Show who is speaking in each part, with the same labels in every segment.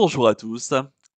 Speaker 1: bonjour à tous.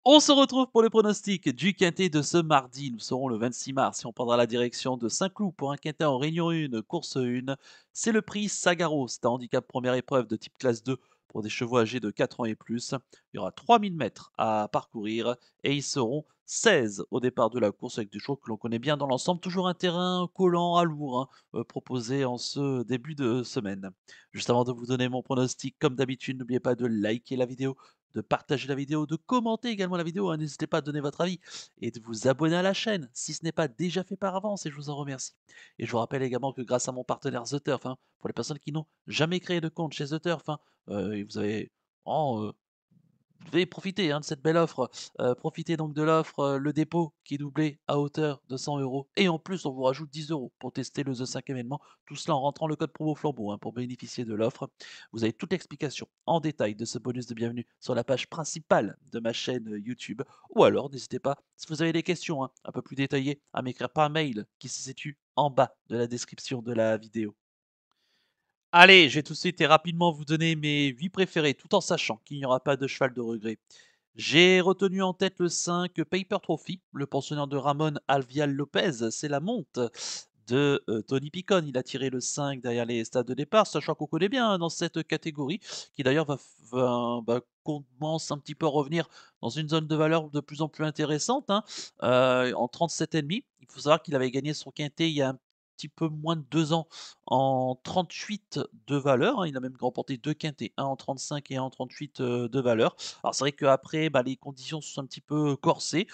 Speaker 1: On se retrouve pour le pronostic du quintet de ce mardi. Nous serons le 26 mars et on prendra la direction de Saint-Cloud pour un quintet en réunion 1, course 1. C'est le prix Sagaro. C'est un handicap première épreuve de type classe 2 pour des chevaux âgés de 4 ans et plus. Il y aura 3000 mètres à parcourir et ils seront 16 au départ de la course avec du chevaux que l'on connaît bien dans l'ensemble. Toujours un terrain collant à lourd hein, euh, proposé en ce début de semaine. Juste avant de vous donner mon pronostic, comme d'habitude, n'oubliez pas de liker la vidéo, de partager la vidéo, de commenter également la vidéo. Hein. N'hésitez pas à donner votre avis et de vous abonner à la chaîne si ce n'est pas déjà fait par avance et je vous en remercie. Et je vous rappelle également que grâce à mon partenaire The hein, pour les personnes qui n'ont jamais créé de compte chez The hein, euh, vous avez en euh, vous devez profiter hein, de cette belle offre. Euh, profitez donc de l'offre euh, Le Dépôt qui est doublé à hauteur de 100 euros. Et en plus, on vous rajoute 10 euros pour tester le The 5 événement. Tout cela en rentrant le code promo flambeau hein, pour bénéficier de l'offre. Vous avez toute l'explication en détail de ce bonus de bienvenue sur la page principale de ma chaîne euh, YouTube. Ou alors, n'hésitez pas, si vous avez des questions hein, un peu plus détaillées, à m'écrire par mail qui se situe en bas de la description de la vidéo. Allez, je vais tout de suite et rapidement vous donner mes 8 préférés, tout en sachant qu'il n'y aura pas de cheval de regret. J'ai retenu en tête le 5 Paper Trophy, le pensionnaire de Ramon Alvial Lopez, c'est la monte de euh, Tony Picon. Il a tiré le 5 derrière les stades de départ, sachant qu'on connaît bien hein, dans cette catégorie, qui d'ailleurs va, bah, commence un petit peu à revenir dans une zone de valeur de plus en plus intéressante, hein, euh, en 37,5. Il faut savoir qu'il avait gagné son quintet il y a un petit peu moins de deux ans en 38 de valeur. Hein. Il a même remporté deux quintés, un en 35 et un en 38 de valeur. Alors c'est vrai qu'après, bah, les conditions sont un petit peu corsées.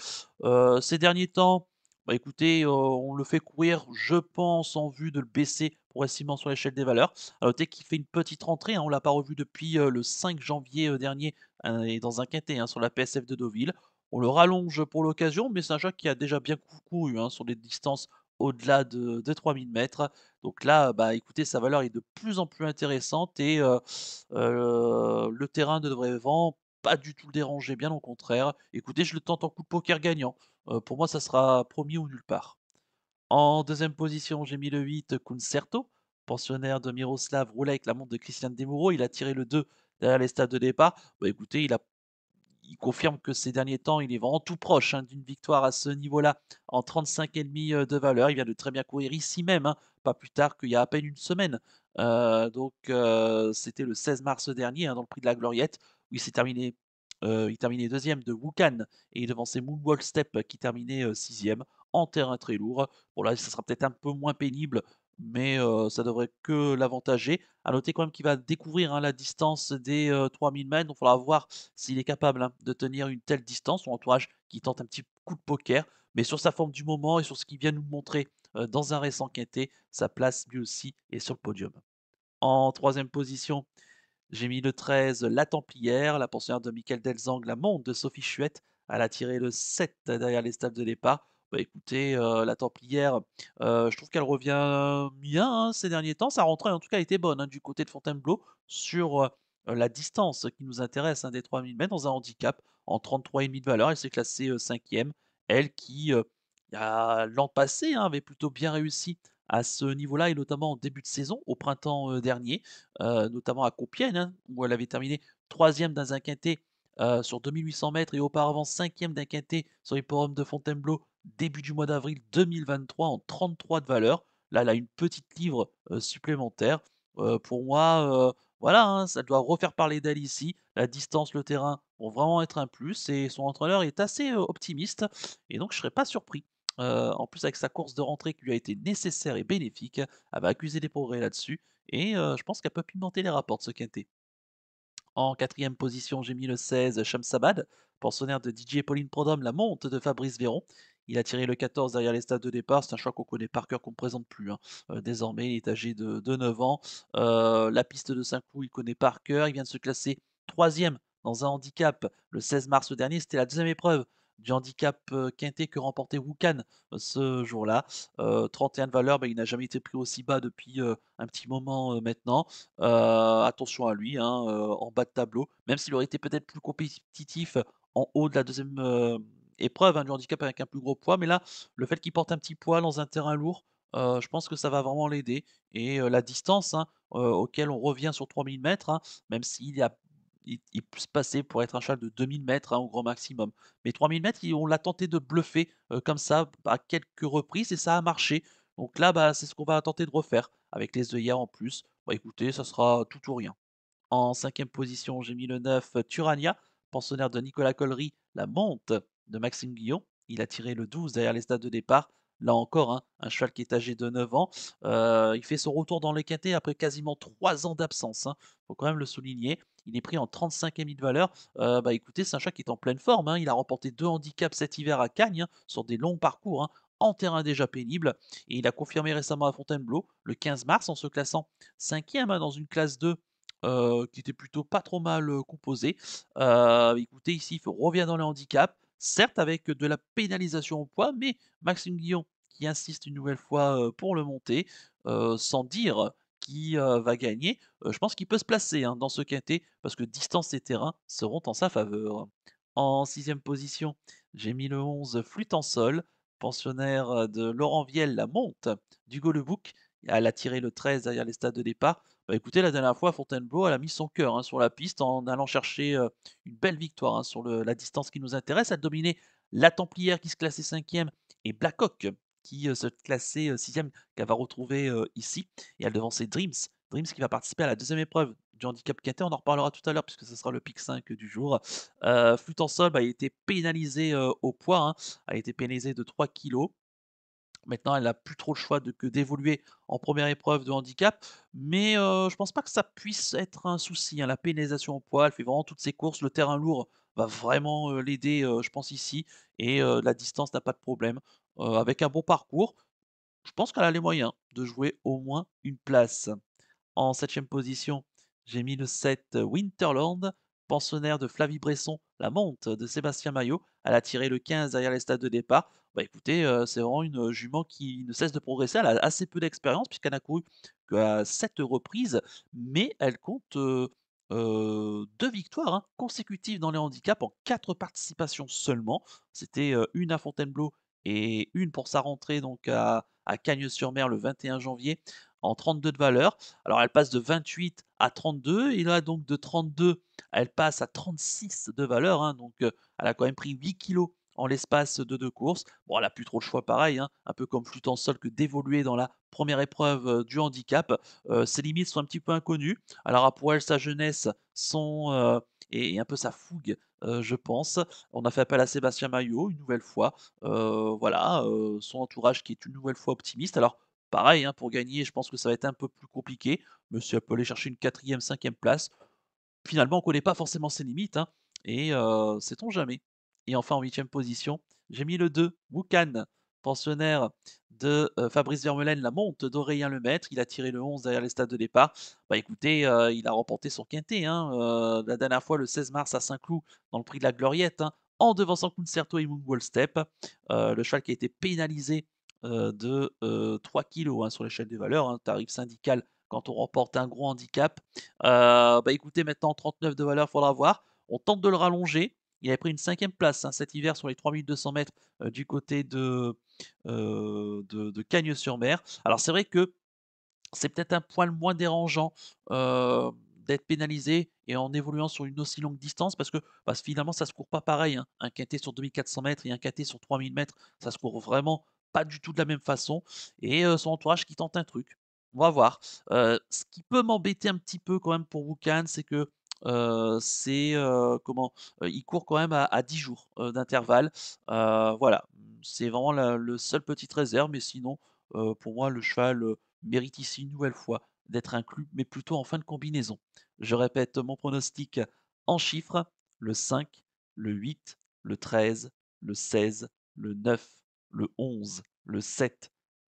Speaker 1: ces derniers temps, bah, écoutez, on le fait courir, je pense, en vue de le baisser progressivement sur l'échelle des valeurs. Alors noter qu'il fait une petite rentrée, hein, on ne l'a pas revu depuis le 5 janvier dernier, hein, et dans un quintet sur la PSF de Deauville. On le rallonge pour l'occasion, mais c'est un chat qui a déjà bien couru sur des distances au-delà de, 3000 mètres. Donc là, bah, écoutez, sa valeur est de plus en plus intéressante et le terrain devrait vraiment pas du tout le déranger, bien au contraire. Écoutez, je le tente en coup de poker gagnant. pour moi, ça sera promis ou nulle part. En deuxième position, j'ai mis le 8 Concerto, pensionnaire de Miroslav, roulait avec la montre de Christian Demuro. Il a tiré le 2 derrière les stades de départ. Bah, écoutez, il a il confirme que ces derniers temps, il est vraiment tout proche hein, d'une victoire à ce niveau-là en 35,5 euh, de valeur. Il vient de très bien courir ici même, hein, pas plus tard qu'il y a à peine une semaine. Euh, donc euh, c'était le 16 mars dernier hein, dans le prix de la Gloriette où il s'est terminé. il terminait deuxième de Wukan et il devançait Moonwall Step qui terminait sixième en terrain très lourd. Bon là, ça sera peut-être un peu moins pénible mais ça ça devrait que l'avantager. À noter quand même qu'il va découvrir hein, la distance des 3000 mètres, donc il faudra voir s'il est capable hein, de tenir une telle distance. Son entourage qui tente un petit coup de poker, mais sur sa forme du moment et sur ce qu'il vient nous montrer dans un récent quinté, sa place lui aussi est sur le podium. En troisième position, j'ai mis le 13, la Templière, la pensionnaire de Michael Delzang, la montre de Sophie Chouette. Elle a tiré le 7 derrière les stades de départ. Bah, écoutez, la Templière, je trouve qu'elle revient bien hein, ces derniers temps. Sa rentrée, en tout cas, était bonne hein, du côté de Fontainebleau sur la distance qui nous intéresse, hein, des 3000 mètres, dans un handicap en 33,5 de valeur. Elle s'est classée 5e. Elle qui, l'an passé, avait plutôt bien réussi à ce niveau-là, et notamment en début de saison, au printemps dernier, notamment à Compiègne, où elle avait terminé troisième dans un quintet sur 2800 mètres et auparavant cinquième d'un quintet sur les de Fontainebleau début du mois d'avril 2023 en 33 de valeur. Là, elle a une petite livre euh, supplémentaire. Euh, pour moi, euh, voilà, hein, ça doit refaire parler d'elle ici. La distance, le terrain vont vraiment être un plus. Et son entraîneur est assez optimiste. Et donc, je ne serais pas surpris. en plus, avec sa course de rentrée qui lui a été nécessaire et bénéfique, elle va accuser des progrès là-dessus. Et je pense qu'elle peut pimenter les rapports de ce était. En quatrième position, j'ai mis le 16 Shamsabad, pensionnaire de DJ Pauline Prodhomme, la monte de Fabrice Véron. Il a tiré le 14 derrière les stades de départ. C'est un choix qu'on connaît par cœur, qu'on ne présente plus. Hein. Euh, désormais, il est âgé de, 9 ans. Euh, la piste de Saint-Cloud, il connaît par cœur. Il vient de se classer troisième dans un handicap le 16 mars dernier. C'était la deuxième épreuve du handicap euh, quinté que remportait Wukan ce jour-là. 31 de valeur, bah, il n'a jamais été pris aussi bas depuis un petit moment maintenant. attention à lui, hein, en bas de tableau, même s'il aurait été peut-être plus compétitif en haut de la deuxième épreuve hein, du handicap avec un plus gros poids, mais là, le fait qu'il porte un petit poids dans un terrain lourd, euh, je pense que ça va vraiment l'aider. Et la distance hein, auquel on revient sur 3000 mètres, hein, même s'il a il, peut se passer pour être un cheval de 2000 mètres au grand maximum. Mais 3000 mètres, on l'a tenté de bluffer comme ça à quelques reprises et ça a marché. Donc là, bah, c'est ce qu'on va tenter de refaire avec les œillères en plus. Bah, écoutez, ça sera tout ou rien. En cinquième position, j'ai mis le 9 Turania, pensionnaire de Nicolas Collery, la monte de Maxime Guillon. Il a tiré le 12 derrière les stades de départ. Là encore, hein, un cheval qui est âgé de 9 ans. Euh, il fait son retour dans le quintet après quasiment 3 ans d'absence. Il hein. faut quand même le souligner. Il est pris en 35e de valeur. Euh, bah écoutez, c'est un chat qui est en pleine forme. Hein. Il a remporté deux handicaps cet hiver à Cagnes sur des longs parcours en terrain déjà pénible. Et il a confirmé récemment à Fontainebleau le 15 mars en se classant 5e dans une classe 2 euh, qui était plutôt pas trop mal composée. écoutez, ici, il revient dans les handicaps certes avec de la pénalisation au poids, mais Maxime Guillon qui insiste une nouvelle fois pour le monter, sans dire qui va gagner, je pense qu'il peut se placer hein, dans ce quintet, parce que distance et terrain seront en sa faveur. En sixième position, j'ai mis le 11 Flûte pensionnaire de Laurent Vielle, la monte, d'Hugo Lebouc, elle a tiré le 13 derrière les stades de départ. Bah, écoutez, la dernière fois, Fontainebleau, elle a mis son cœur hein, sur la piste en allant chercher euh, une belle victoire hein, sur la distance qui nous intéresse. Elle dominé la Templière qui se classait 5e et Blackhawk qui euh, se classait 6e, euh, qu'elle va retrouver ici. Et elle devançait Dreams. Dreams qui va participer à la deuxième épreuve du handicap quintet. On en reparlera tout à l'heure puisque ce sera le pic 5 du jour. Euh, en bah, a été pénalisé au poids, hein. a été pénalisé de 3 kilos. Maintenant, elle n'a plus trop le choix que d'évoluer en première épreuve de handicap. Mais je ne pense pas que ça puisse être un souci. Hein. La pénalisation au poids, elle fait vraiment toutes ses courses. Le terrain lourd va vraiment l'aider, je pense, ici. Et la distance n'a pas de problème. avec un bon parcours, je pense qu'elle a les moyens de jouer au moins une place. En septième position, j'ai mis le 7 Winterland pensionnaire de Flavie Bresson, la monte de Sébastien Maillot. Elle a tiré le 15 derrière les stades de départ. Bah, écoutez, euh, c'est vraiment une euh, jument qui ne cesse de progresser. Elle a assez peu d'expérience puisqu'elle n'a couru qu'à 7 reprises, mais elle compte euh, deux victoires hein, consécutives dans les handicaps en quatre participations seulement. C'était une à Fontainebleau et une pour sa rentrée donc à, à Cagnes-sur-Mer le 21 janvier en 32 de valeur. Alors elle passe de 28 à 32, et là donc de 32, elle passe à 36 de valeur, hein. donc euh, elle a quand même pris 8 kilos en l'espace de deux courses. Bon, elle n'a plus trop le choix pareil, hein, un peu comme flûte en sol que d'évoluer dans la première épreuve euh, du handicap. Euh, ses limites sont un petit peu inconnues. Alors ah, pour elle, sa jeunesse, son et, un peu sa fougue, je pense. On a fait appel à Sébastien Maillot une nouvelle fois. voilà, son entourage qui est une nouvelle fois optimiste. Alors, Pareil, hein, pour gagner, je pense que ça va être un peu plus compliqué. Monsieur si aller chercher une quatrième, cinquième place, finalement, on ne connaît pas forcément ses limites. Hein. et sait-on jamais. Et enfin, en huitième position, j'ai mis le 2, Wukan, pensionnaire de Fabrice Vermeulen, la monte d'Aurélien maître Il a tiré le 11 derrière les stades de départ. Bah écoutez, il a remporté son quintet. Hein, la dernière fois, le 16 mars à Saint-Cloud, dans le prix de la Gloriette, en devançant Concerto et Moonwall Step. le cheval qui a été pénalisé euh, de 3 euh, kg hein, sur l'échelle des valeurs, un hein, tarif syndical quand on remporte un gros handicap. Euh, bah écoutez, maintenant 39 de valeur, faudra voir. On tente de le rallonger. Il a pris une cinquième place hein, cet hiver sur les 3200 mètres du côté de, de, Cagnes-sur-Mer. Alors c'est vrai que c'est peut-être un poil moins dérangeant d'être pénalisé et en évoluant sur une aussi longue distance parce que finalement ça se court pas pareil. Un quintet sur 2400 mètres et un KT sur 3000 mètres, ça se court vraiment pas du tout de la même façon, et euh, son entourage qui tente un truc. On va voir. Euh, ce qui peut m'embêter un petit peu quand même pour Wukan, c'est que euh, c'est comment il court quand même à, 10 jours d'intervalle. voilà, c'est vraiment le seul petit réserve, mais sinon, pour moi, le cheval mérite ici une nouvelle fois d'être inclus, mais plutôt en fin de combinaison. Je répète mon pronostic en chiffres le 5, le 8, le 13, le 16, le 9, le 11, le 7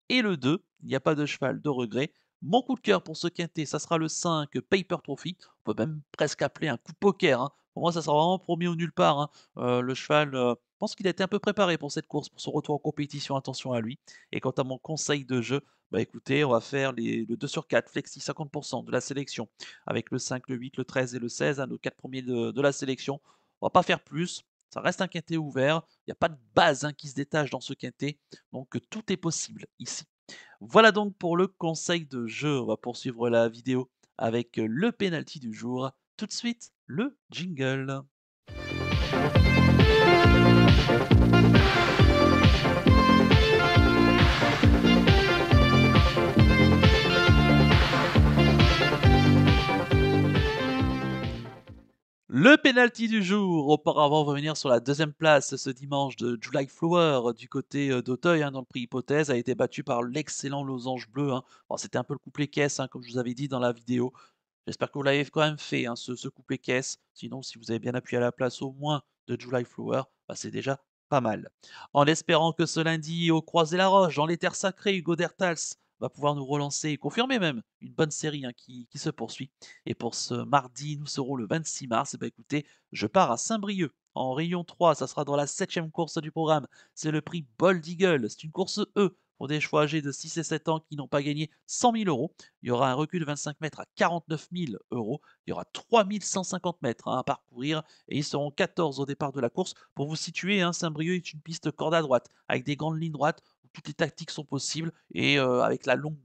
Speaker 1: et le 2. Il n'y a pas de cheval de regret. Mon coup de cœur pour ce quinté, ça sera le 5 Paper Trophy. On peut même presque appeler un coup de poker. Hein. Pour moi, ça sera vraiment promis au nulle part. Hein. Euh, le cheval, euh, je pense qu'il a été un peu préparé pour cette course, pour son retour en compétition. Attention à lui. Et quant à mon conseil de jeu, bah écoutez, on va faire le 2 sur 4, flexi 50% de la sélection. Avec le 5, le 8, le 13 et le 16, à hein, nos 4 premiers de, la sélection. On va pas faire plus. Ça reste un quintet ouvert. Il n'y a pas de base hein, qui se détache dans ce quintet. Donc euh, tout est possible ici. Voilà donc pour le conseil de jeu. On va poursuivre la vidéo avec euh, le penalty du jour. Tout de suite, le jingle. Le penalty du jour, auparavant revenir sur la deuxième place ce dimanche de July Flower euh, du côté euh, d'Auteuil hein, dans le prix Hypothèse, a été battu par l'excellent Losange Bleu. Hein. Bon, C'était un peu le couplet caisse, hein, comme je vous avais dit dans la vidéo. J'espère que vous l'avez quand même fait, ce, ce, couplet caisse. Sinon, si vous avez bien appuyé à la place au moins de July Flower, bah, c'est déjà pas mal. En espérant que ce lundi, au Croisé la Roche, dans les terres sacrées, Hugo Dertals va pouvoir nous relancer et confirmer même une bonne série hein, qui, se poursuit. Et pour ce mardi, nous serons le 26 mars. Et eh ben, écoutez, je pars à Saint-Brieuc. En rayon 3, ça sera dans la septième course du programme. C'est le prix Bold Eagle. C'est une course E pour des chevaux âgés de 6 et 7 ans qui n'ont pas gagné 100 000 euros. Il y aura un recul de 25 mètres à 49 000 euros. Il y aura 3150 mètres hein, à parcourir et ils seront 14 au départ de la course. Pour vous situer, hein, Saint-Brieuc est une piste corde à droite avec des grandes lignes droites toutes les tactiques sont possibles et avec la longue,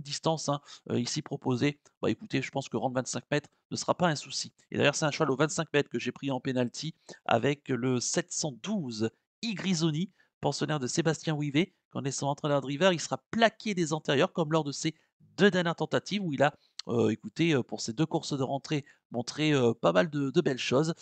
Speaker 1: distance ici hein, proposée, bah écoutez, je pense que rendre 25 mètres ne sera pas un souci. Et d'ailleurs, c'est un cheval au 25 mètres que j'ai pris en penalty avec le 712 Igrisoni, pensionnaire de Sébastien Ouivet, qu'en est en entraîneur de river, il sera plaqué des antérieurs comme lors de ses deux dernières tentatives où il a euh, écoutez, euh, pour ces deux courses de rentrée, montrer euh, pas mal de, belles choses.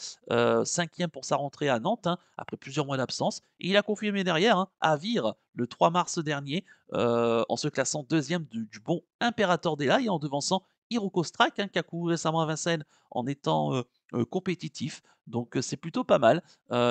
Speaker 1: cinquième pour sa rentrée à Nantes, hein, après plusieurs mois d'absence. Et il a confirmé derrière à hein, Vire le 3 mars dernier, en se classant deuxième du, bon Imperator Della et en devançant Hiroko Strack, hein, qui a couru récemment à Vincennes en étant compétitif. Donc c'est plutôt pas mal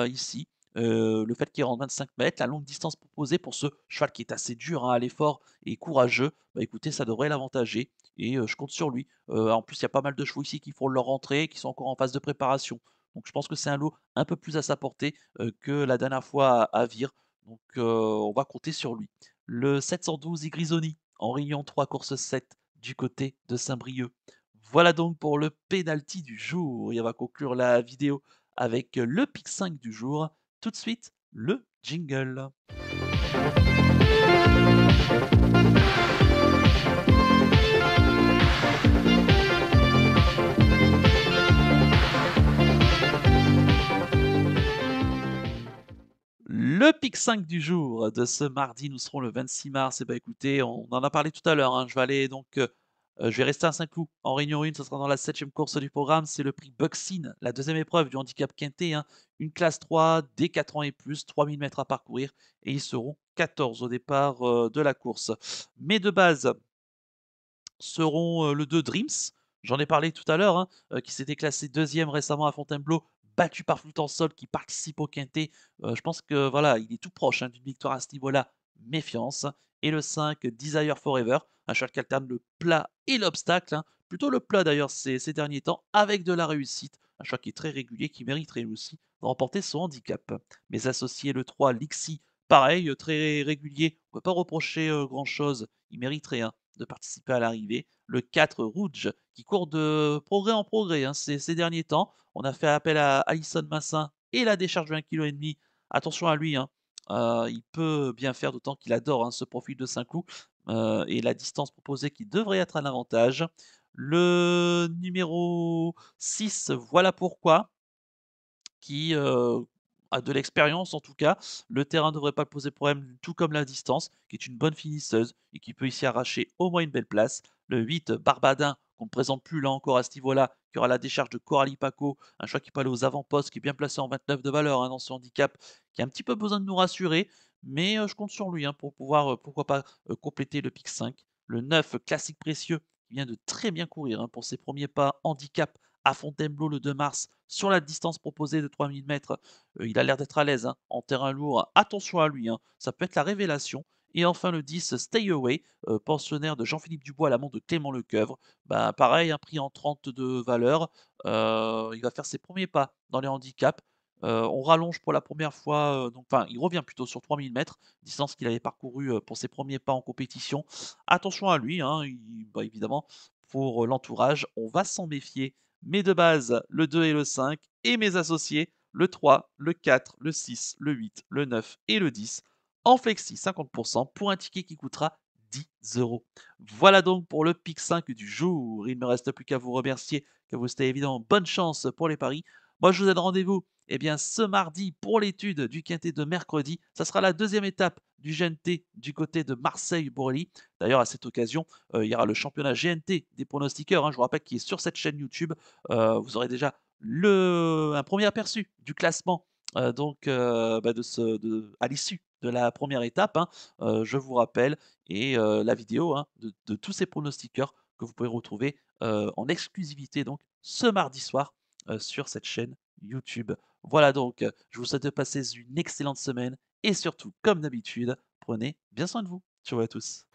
Speaker 1: ici. le fait qu'il rentre 25 mètres, la longue distance proposée pour ce cheval qui est assez dur à l'effort et courageux, bah, écoutez, ça devrait l'avantager et je compte sur lui. en plus, il y a pas mal de chevaux ici qui font leur entrée, qui sont encore en phase de préparation. Donc je pense que c'est un lot un peu plus à sa portée que la dernière fois à, Vire. Donc on va compter sur lui. Le 712 Igrisoni en Réunion 3 course 7 du côté de Saint-Brieuc. Voilà donc pour le pénalty du jour. Et on va conclure la vidéo avec le pic 5 du jour. Tout de suite, le jingle. Le pic 5 du jour de ce mardi, nous serons le 26 mars. Et eh ben, écoutez, on en a parlé tout à l'heure. Hein, je vais donc, euh, euh, je rester à Saint-Cloud en Réunion 1. Ce sera dans la 7 course du programme. C'est le prix Buxin, la deuxième épreuve du handicap quintet. Hein. Une classe 3 dès 4 ans et plus, 3000 mètres à parcourir. Et ils seront 14 au départ euh, de la course. Mais de base seront le 2 Dreams. J'en ai parlé tout à l'heure, hein, qui s'était classé deuxième récemment à Fontainebleau battu par Flûte sol qui participe au Quintet. Euh, je pense que voilà, il est tout proche hein, d'une victoire à ce niveau-là. Méfiance. Et le 5, Desire Forever, un choix qui alterne le plat et l'obstacle. Hein. Plutôt le plat d'ailleurs ces, ces, derniers temps, avec de la réussite. Un choix qui est très régulier, qui mériterait aussi de remporter son handicap. Mais associés, le 3, Lixi, pareil, très régulier. On ne peut pas reprocher euh, grand-chose. Il mériterait. un. Hein de participer à l'arrivée. Le 4, Rouge, qui court de progrès en progrès hein, ces, derniers temps. On a fait appel à Alison Massin et la décharge de 1,5 kg. Attention à lui, hein, euh, il peut bien faire, d'autant qu'il adore hein, ce profil de Saint-Cloud euh, et la distance proposée qui devrait être un avantage. Le numéro 6, voilà pourquoi, qui euh, de l'expérience en tout cas. Le terrain ne devrait pas poser problème, tout comme la distance, qui est une bonne finisseuse et qui peut ici arracher au moins une belle place. Le 8, Barbadin, qu'on ne présente plus là encore à ce niveau-là, qui aura la décharge de Coralie Paco, un choix qui peut aller aux avant-postes, qui est bien placé en 29 de valeur hein, dans ce handicap, qui a un petit peu besoin de nous rassurer, mais euh, je compte sur lui hein, pour pouvoir, euh, pourquoi pas, euh, compléter le pic 5. Le 9, classique précieux, qui vient de très bien courir hein, pour ses premiers pas handicap à Fontainebleau le 2 mars sur la distance proposée de 3000 mètres. Euh, il a l'air d'être à l'aise hein, en terrain lourd. Attention à lui, hein, ça peut être la révélation. Et enfin le 10, Stay Away, euh, pensionnaire de Jean-Philippe Dubois, à l'amant de Clément Lecoeuvre. Bah, pareil, un prix en 30 de valeur. Euh, il va faire ses premiers pas dans les handicaps. on rallonge pour la première fois, enfin, il revient plutôt sur 3000 mètres, distance qu'il avait parcourue pour ses premiers pas en compétition. Attention à lui, hein, bah, évidemment, pour l'entourage, on va s'en méfier mais de base le 2 et le 5, et mes associés le 3, le 4, le 6, le 8, le 9 et le 10 en flexi 50% pour un ticket qui coûtera 10 euros. Voilà donc pour le pic 5 du jour. Il ne me reste plus qu'à vous remercier, que vous souhaiter évidemment bonne chance pour les paris. Moi, je vous donne rendez-vous eh bien, ce mardi pour l'étude du quintet de mercredi. Ça sera la deuxième étape du GNT du côté de marseille borély D'ailleurs, à cette occasion, euh, il y aura le championnat GNT des pronostiqueurs. Hein. je vous rappelle qu'il est sur cette chaîne YouTube. Euh, vous aurez déjà le, un premier aperçu du classement euh, donc, bah, de à l'issue de la première étape, hein. je vous rappelle, et la vidéo hein, de, tous ces pronostiqueurs que vous pouvez retrouver en exclusivité donc ce mardi soir euh, sur cette chaîne YouTube. Voilà donc, euh, je vous souhaite de passer une excellente semaine et surtout, comme d'habitude, prenez bien soin de vous. Ciao à tous.